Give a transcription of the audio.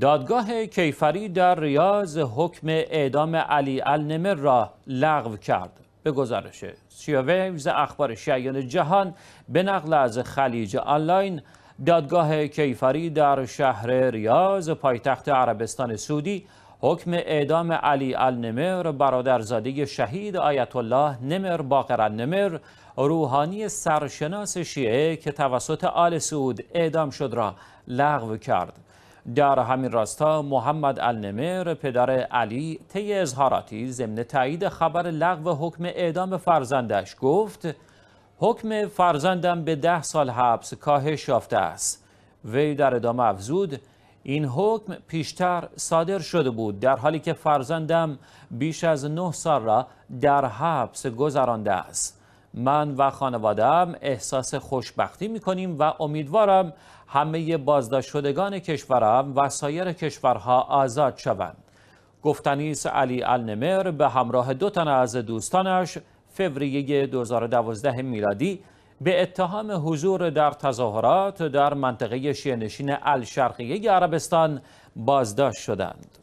دادگاه کیفری در ریاض حکم اعدام علی النمر را لغو کرد به گزارش سیاویوز اخبار شیعیان جهان به نقل از خلیج آنلاین دادگاه کیفری در شهر ریاض پایتخت عربستان سعودی حکم اعدام علی النمر برادرزاده شهید آیت الله نمر باقر النمر روحانی سرشناس شیعه که توسط آل سعود اعدام شد را لغو کرد در همین راستا محمد النمر پدر علی طی اظهاراتی ضمن تایید خبر لغو حکم اعدام فرزندش گفت حکم فرزندم به ده سال حبس کاهش یافته است وی در ادامه افزود این حکم پیشتر صادر شده بود در حالی که فرزندم بیش از نه سال را در حبس گذرانده است من و هم احساس خوشبختی می کنیم و امیدوارم همه بازداشت شدگان کشورم و سایر کشورها آزاد شوند. گفتنیس علی النمر به همراه دو تن از دوستانش فوریه 2012 میلادی به اتهام حضور در تظاهرات در منطقه شیرنشین الشرقیه عربستان بازداشت شدند.